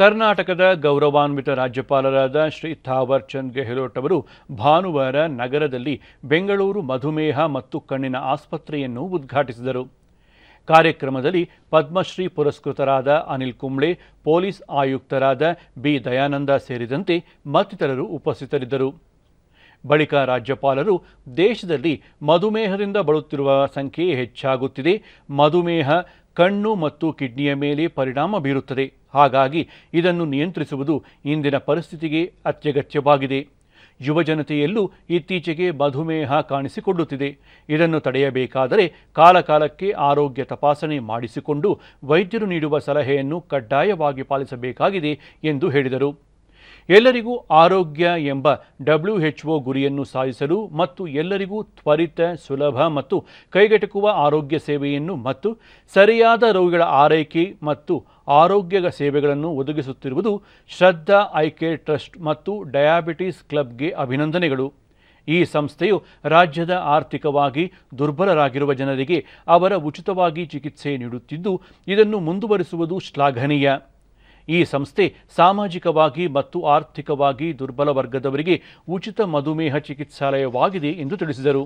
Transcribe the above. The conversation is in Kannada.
ಕರ್ನಾಟಕದ ಗೌರವಾನ್ವಿತ ರಾಜ್ಯಪಾಲರಾದ ಶ್ರೀ ಥಾವರ್ ಚಂದ್ ಗೆಹ್ಲೋಟ್ ಅವರು ಭಾನುವಾರ ನಗರದಲ್ಲಿ ಬೆಂಗಳೂರು ಮಧುಮೇಹ ಮತ್ತು ಕಣ್ಣಿನ ಆಸ್ಪತ್ರೆಯನ್ನು ಉದ್ಘಾಟಿಸಿದರು ಕಾರ್ಯಕ್ರಮದಲ್ಲಿ ಪದ್ಮಶ್ರೀ ಪುರಸ್ಕೃತರಾದ ಅನಿಲ್ ಕುಂಬ್ಳೆ ಪೊಲೀಸ್ ಆಯುಕ್ತರಾದ ಬಿ ದಯಾನಂದ ಸೇರಿದಂತೆ ಮತ್ತಿತರರು ಉಪಸ್ಥಿತರಿದ್ದರು ಬಳಿಕ ರಾಜ್ಯಪಾಲರು ದೇಶದಲ್ಲಿ ಮಧುಮೇಹದಿಂದ ಬಳುತ್ತಿರುವ ಸಂಖ್ಯೆ ಹೆಚ್ಚಾಗುತ್ತಿದೆ ಮಧುಮೇಹ ಕಣ್ಣು ಮತ್ತು ಕಿಡ್ನಿಯ ಮೇಲೆ ಪರಿಣಾಮ ಬೀರುತ್ತದೆ ಹಾಗಾಗಿ ಇದನ್ನು ನಿಯಂತ್ರಿಸುವುದು ಇಂದಿನ ಪರಿಸ್ಥಿತಿಗೆ ಅತ್ಯಗತ್ಯವಾಗಿದೆ ಯುವಜನತೆಯಲ್ಲೂ ಇತ್ತೀಚೆಗೆ ಮಧುಮೇಹ ಕಾಣಿಸಿಕೊಳ್ಳುತ್ತಿದೆ ಇದನ್ನು ತಡೆಯಬೇಕಾದರೆ ಕಾಲಕಾಲಕ್ಕೆ ಆರೋಗ್ಯ ತಪಾಸಣೆ ಮಾಡಿಸಿಕೊಂಡು ವೈದ್ಯರು ನೀಡುವ ಸಲಹೆಯನ್ನು ಕಡ್ಡಾಯವಾಗಿ ಪಾಲಿಸಬೇಕಾಗಿದೆ ಎಂದು ಹೇಳಿದರು ಎಲ್ಲರಿಗೂ ಆರೋಗ್ಯ ಎಂಬ ಒ ಗುರಿಯನ್ನು ಸಾಧಿಸಲು ಮತ್ತು ಎಲ್ಲರಿಗೂ ತ್ವರಿತ ಸುಲಭ ಮತ್ತು ಕೈಗೆಟುಕುವ ಆರೋಗ್ಯ ಸೇವೆಯನ್ನು ಮತ್ತು ಸರಿಯಾದ ರೋಗಿಗಳ ಆರೈಕೆ ಮತ್ತು ಆರೋಗ್ಯ ಸೇವೆಗಳನ್ನು ಒದಗಿಸುತ್ತಿರುವುದು ಶ್ರದ್ಧಾ ಐ ಕೇರ್ ಟ್ರಸ್ಟ್ ಮತ್ತು ಡಯಾಬಿಟಿಸ್ ಕ್ಲಬ್ಗೆ ಅಭಿನಂದನೆಗಳು ಈ ಸಂಸ್ಥೆಯು ರಾಜ್ಯದ ಆರ್ಥಿಕವಾಗಿ ದುರ್ಬಲರಾಗಿರುವ ಜನರಿಗೆ ಅವರ ಉಚಿತವಾಗಿ ಚಿಕಿತ್ಸೆ ನೀಡುತ್ತಿದ್ದು ಇದನ್ನು ಮುಂದುವರಿಸುವುದು ಶ್ಲಾಘನೀಯ ಈ ಸಂಸ್ಥೆ ಸಾಮಾಜಿಕವಾಗಿ ಮತ್ತು ಆರ್ಥಿಕವಾಗಿ ದುರ್ಬಲ ವರ್ಗದವರಿಗೆ ಉಚಿತ ಮಧುಮೇಹ ಚಿಕಿತ್ಸಾಲಯವಾಗಿದೆ ಎಂದು ತಿಳಿಸಿದರು